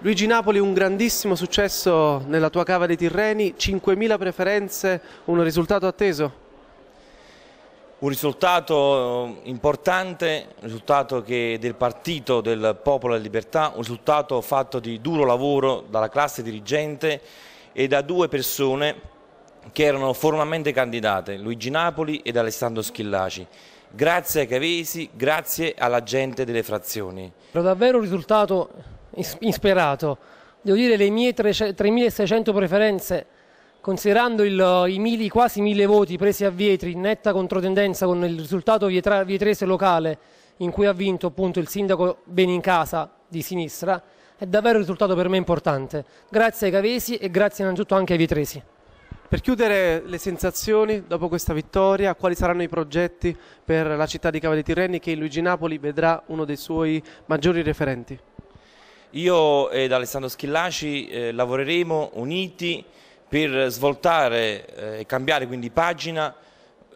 Luigi Napoli, un grandissimo successo nella tua cava dei Tirreni, 5.000 preferenze, un risultato atteso? Un risultato eh, importante, un risultato del partito del Popolo e Libertà, un risultato fatto di duro lavoro dalla classe dirigente e da due persone che erano formalmente candidate, Luigi Napoli ed Alessandro Schillaci. Grazie ai Cavesi, grazie alla gente delle frazioni. Era davvero un risultato insperato. Devo dire le mie 3600 preferenze, considerando il, i mili, quasi 1000 voti presi a Vietri, in netta controtendenza con il risultato vietra, vietrese locale, in cui ha vinto appunto il sindaco Benincasa di sinistra, è davvero un risultato per me importante. Grazie ai Cavesi e grazie innanzitutto anche ai Vietresi. Per chiudere le sensazioni dopo questa vittoria, quali saranno i progetti per la città di Cava dei Tirreni che in Luigi Napoli vedrà uno dei suoi maggiori referenti? Io ed Alessandro Schillaci eh, lavoreremo uniti per svoltare eh, e eh, cambiare quindi pagina,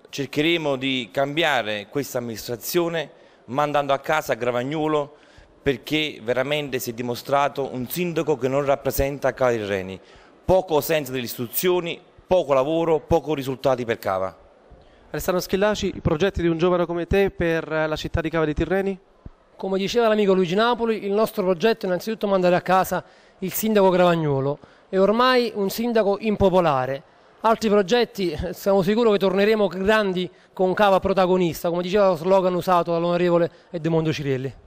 cercheremo di cambiare questa amministrazione mandando a casa Gravagnolo perché veramente si è dimostrato un sindaco che non rappresenta Cava del Reni, poco senso delle istituzioni, poco lavoro, poco risultati per Cava. Alessandro Schillaci, i progetti di un giovane come te per la città di Cava dei Tirreni? Come diceva l'amico Luigi Napoli, il nostro progetto è innanzitutto mandare a casa il sindaco Gravagnolo, È ormai un sindaco impopolare. Altri progetti, siamo sicuri che torneremo grandi con Cava protagonista, come diceva lo slogan usato dall'onorevole Edmondo Cirelli.